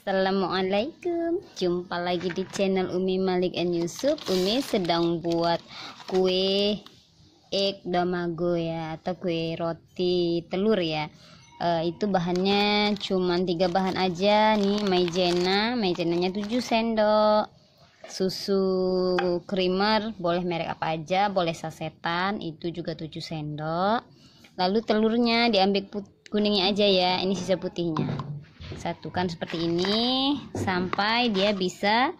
Assalamualaikum Jumpa lagi di channel Umi Malik and Yusuf Umi sedang buat kue egg damago ya Atau kue roti telur ya e, Itu bahannya cuman tiga bahan aja Nih maizena Maizenanya 7 sendok Susu creamer Boleh merek apa aja Boleh sasetan Itu juga 7 sendok Lalu telurnya diambil kuningnya aja ya Ini sisa putihnya satukan seperti ini sampai dia bisa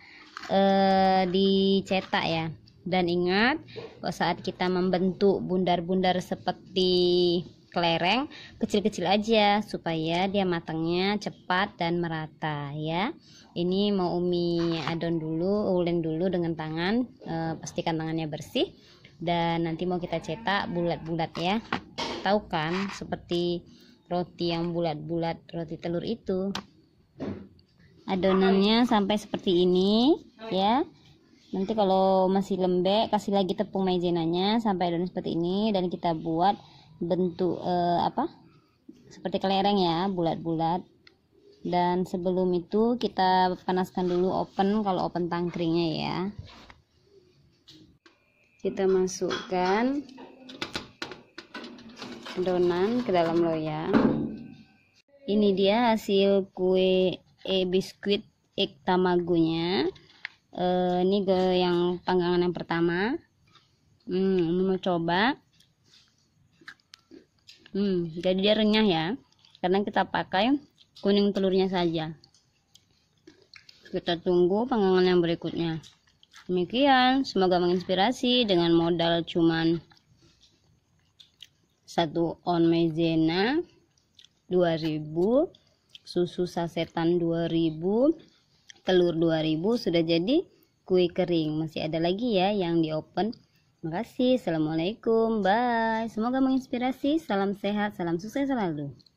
eh, dicetak ya dan ingat kalau saat kita membentuk bundar-bundar seperti kelereng kecil-kecil aja supaya dia matangnya cepat dan merata ya ini mau umi adon dulu ulen dulu dengan tangan e, pastikan tangannya bersih dan nanti mau kita cetak bulat-bulat ya tahu kan seperti roti yang bulat-bulat roti telur itu adonannya sampai seperti ini ya nanti kalau masih lembek kasih lagi tepung maizenanya sampai adonan seperti ini dan kita buat bentuk eh, apa seperti kelereng ya bulat-bulat dan sebelum itu kita panaskan dulu open kalau open tangkringnya ya kita masukkan adonan ke dalam loyang ini dia hasil kue e biskuit ek tamagunya. e, ini ke yang panggangan yang pertama hmm, mau coba hmm, jadi dia renyah ya karena kita pakai kuning telurnya saja kita tunggu panggangan yang berikutnya demikian semoga menginspirasi dengan modal cuman satu on maizena 2000 susu sasetan 2000 telur 2000 sudah jadi kue kering masih ada lagi ya yang di open makasih Assalamualaikum. Bye. Semoga menginspirasi. Salam sehat, salam sukses selalu.